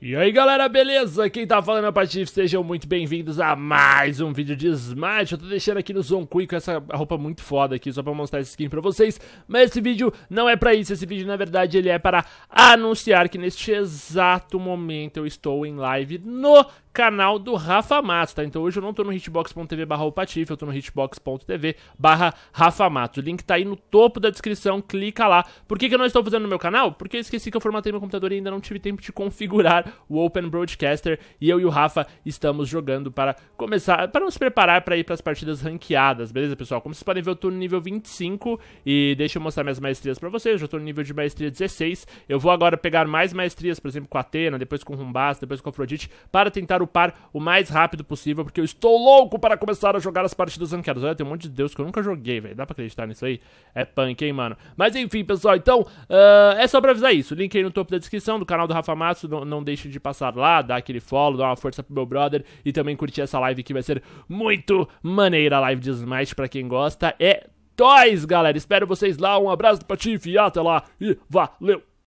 E aí galera, beleza? Quem tá falando é o Patife, sejam muito bem-vindos a mais um vídeo de Smite. Eu tô deixando aqui no Zonkui com essa roupa muito foda aqui, só pra mostrar esse skin pra vocês. Mas esse vídeo não é pra isso, esse vídeo na verdade ele é para anunciar que neste exato momento eu estou em live no canal do Rafa Matos, tá? Então hoje eu não tô no hitbox.tv barra eu tô no hitbox.tv barra Rafa Matos. O link tá aí no topo da descrição, clica lá. Por que, que eu não estou fazendo no meu canal? Porque eu esqueci que eu formatei meu computador e ainda não tive tempo de configurar o Open Broadcaster, e eu e o Rafa estamos jogando para começar, para nos preparar para ir para as partidas ranqueadas, beleza, pessoal? Como vocês podem ver, eu tô no nível 25 e deixa eu mostrar minhas maestrias para vocês. Eu já tô no nível de maestria 16. Eu vou agora pegar mais maestrias, por exemplo, com a Atena, depois com Rumbas depois com Afrodite, para tentar upar o mais rápido possível, porque eu estou louco para começar a jogar as partidas ranqueadas. Olha, tem um monte de deus que eu nunca joguei, velho. Dá para acreditar nisso aí? É punk, hein, mano? Mas enfim, pessoal, então, uh, é só para avisar isso. Link aí no topo da descrição do canal do Rafa Matos, não, não deixe deixe de passar lá, dar aquele follow, dar uma força pro meu brother e também curtir essa live que vai ser muito maneira. A live de Smite pra quem gosta é Toys, galera. Espero vocês lá. Um abraço do Patife e até lá. E valeu!